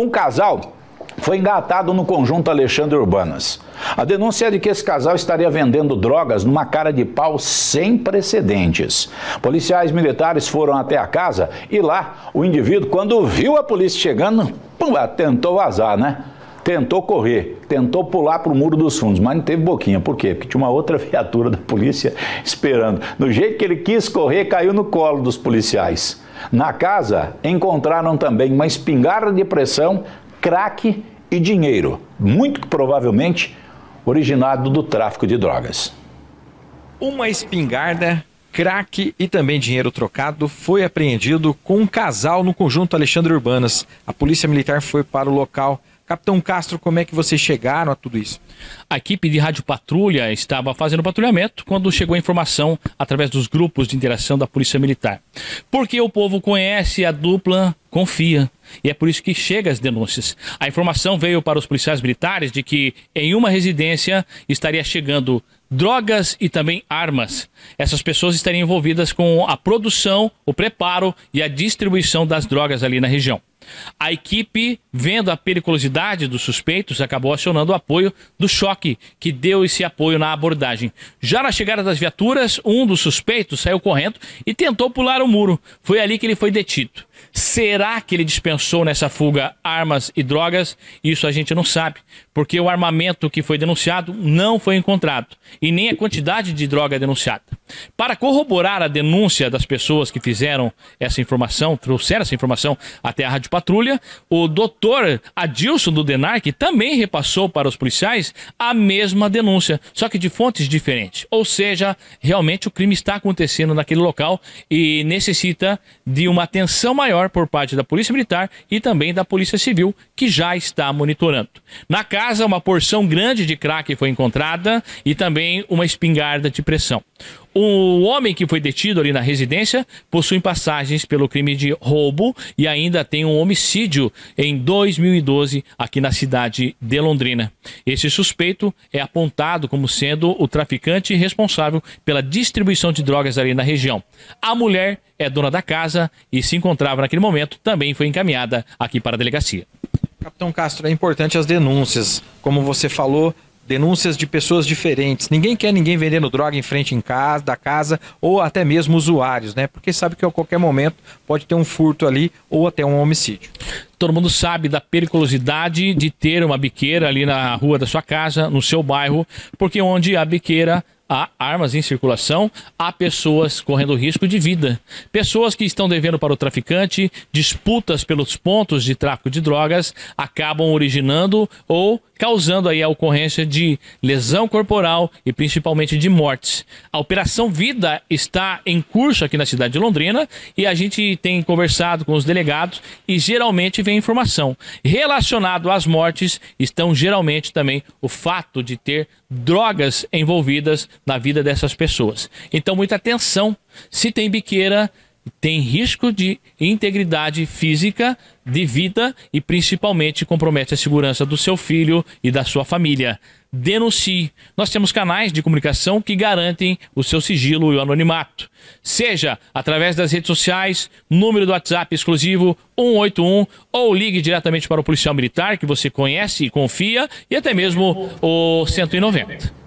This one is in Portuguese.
Um casal foi engatado no conjunto Alexandre Urbanas. A denúncia é de que esse casal estaria vendendo drogas numa cara de pau sem precedentes. Policiais militares foram até a casa e lá o indivíduo, quando viu a polícia chegando, pum, ah, tentou vazar, né? Tentou correr, tentou pular para o muro dos fundos, mas não teve boquinha. Por quê? Porque tinha uma outra viatura da polícia esperando. Do jeito que ele quis correr, caiu no colo dos policiais. Na casa, encontraram também uma espingarda de pressão, crack e dinheiro, muito provavelmente originado do tráfico de drogas. Uma espingarda, crack e também dinheiro trocado foi apreendido com um casal no conjunto Alexandre Urbanas. A polícia militar foi para o local Capitão Castro, como é que vocês chegaram a tudo isso? A equipe de rádio patrulha estava fazendo patrulhamento quando chegou a informação através dos grupos de interação da Polícia Militar. Porque o povo conhece a dupla, confia. E é por isso que chega as denúncias. A informação veio para os policiais militares de que em uma residência estaria chegando drogas e também armas. Essas pessoas estariam envolvidas com a produção, o preparo e a distribuição das drogas ali na região. A equipe, vendo a periculosidade dos suspeitos, acabou acionando o apoio do choque, que deu esse apoio na abordagem. Já na chegada das viaturas, um dos suspeitos saiu correndo e tentou pular o muro. Foi ali que ele foi detido. Será que ele dispensou? lançou nessa fuga armas e drogas, isso a gente não sabe, porque o armamento que foi denunciado não foi encontrado e nem a quantidade de droga denunciada. Para corroborar a denúncia das pessoas que fizeram essa informação, trouxeram essa informação até a Rádio Patrulha, o doutor Adilson do Denarque também repassou para os policiais a mesma denúncia, só que de fontes diferentes. Ou seja, realmente o crime está acontecendo naquele local e necessita de uma atenção maior por parte da Polícia Militar e também da Polícia Civil, que já está monitorando. Na casa casa, uma porção grande de crack foi encontrada e também uma espingarda de pressão. O homem que foi detido ali na residência possui passagens pelo crime de roubo e ainda tem um homicídio em 2012 aqui na cidade de Londrina. Esse suspeito é apontado como sendo o traficante responsável pela distribuição de drogas ali na região. A mulher é dona da casa e se encontrava naquele momento também foi encaminhada aqui para a delegacia. Capitão Castro, é importante as denúncias. Como você falou, denúncias de pessoas diferentes. Ninguém quer ninguém vendendo droga em frente em casa, da casa ou até mesmo usuários, né? Porque sabe que a qualquer momento pode ter um furto ali ou até um homicídio todo mundo sabe da periculosidade de ter uma biqueira ali na rua da sua casa, no seu bairro, porque onde há biqueira há armas em circulação, há pessoas correndo risco de vida. Pessoas que estão devendo para o traficante, disputas pelos pontos de tráfico de drogas acabam originando ou causando aí a ocorrência de lesão corporal e principalmente de mortes. A Operação Vida está em curso aqui na cidade de Londrina e a gente tem conversado com os delegados e geralmente vem vem a informação. Relacionado às mortes estão geralmente também o fato de ter drogas envolvidas na vida dessas pessoas. Então, muita atenção. Se tem biqueira, tem risco de integridade física, de vida e principalmente compromete a segurança do seu filho e da sua família. Denuncie. Nós temos canais de comunicação que garantem o seu sigilo e o anonimato. Seja através das redes sociais, número do WhatsApp exclusivo 181 ou ligue diretamente para o policial militar que você conhece e confia e até mesmo o 190.